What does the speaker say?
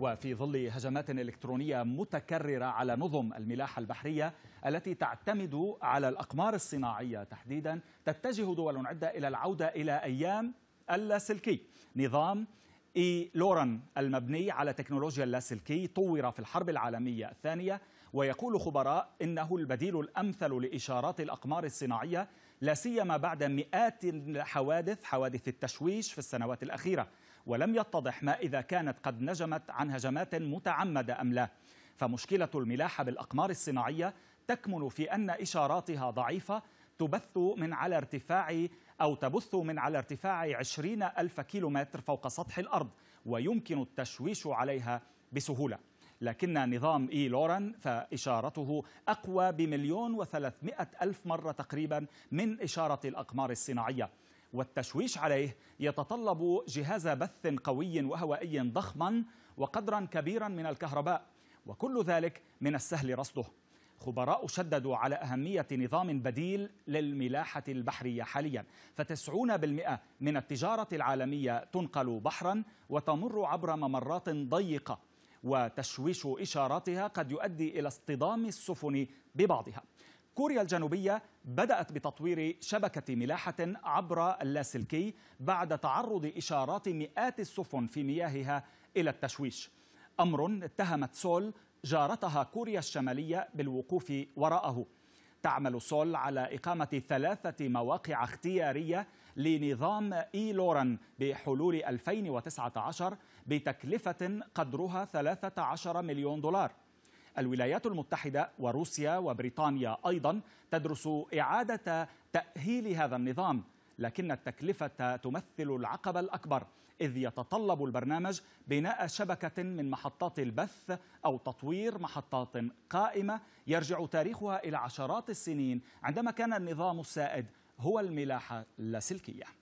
وفي ظل هجمات إلكترونية متكررة على نظم الملاحة البحرية التي تعتمد على الأقمار الصناعية تحديدا تتجه دول عدة إلى العودة إلى أيام اللاسلكي نظام إي لوران المبني على تكنولوجيا اللاسلكي طور في الحرب العالمية الثانية ويقول خبراء إنه البديل الأمثل لإشارات الأقمار الصناعية لا سيما بعد مئات الحوادث حوادث التشويش في السنوات الأخيرة ولم يتضح ما إذا كانت قد نجمت عن هجمات متعمدة أم لا فمشكلة الملاحة بالأقمار الصناعية تكمن في أن إشاراتها ضعيفة تبث من على ارتفاع أو تبث من على ارتفاع 20 ألف كيلومتر فوق سطح الأرض ويمكن التشويش عليها بسهولة لكن نظام إي لورن فإشارته أقوى بمليون وثلاثمائة ألف مرة تقريبا من إشارة الأقمار الصناعية والتشويش عليه يتطلب جهاز بث قوي وهوائي ضخما وقدرا كبيرا من الكهرباء وكل ذلك من السهل رصده خبراء شددوا على أهمية نظام بديل للملاحة البحرية حاليا فتسعون بالمئة من التجارة العالمية تنقل بحرا وتمر عبر ممرات ضيقة وتشويش إشاراتها قد يؤدي إلى اصطدام السفن ببعضها كوريا الجنوبية بدأت بتطوير شبكة ملاحة عبر اللاسلكي بعد تعرض إشارات مئات السفن في مياهها إلى التشويش أمر اتهمت سول جارتها كوريا الشمالية بالوقوف وراءه تعمل سول على إقامة ثلاثة مواقع اختيارية لنظام إي لوران بحلول 2019 بتكلفة قدرها 13 مليون دولار الولايات المتحدة وروسيا وبريطانيا أيضا تدرس إعادة تأهيل هذا النظام لكن التكلفة تمثل العقبة الأكبر إذ يتطلب البرنامج بناء شبكة من محطات البث أو تطوير محطات قائمة يرجع تاريخها إلى عشرات السنين عندما كان النظام السائد هو الملاحة اللاسلكية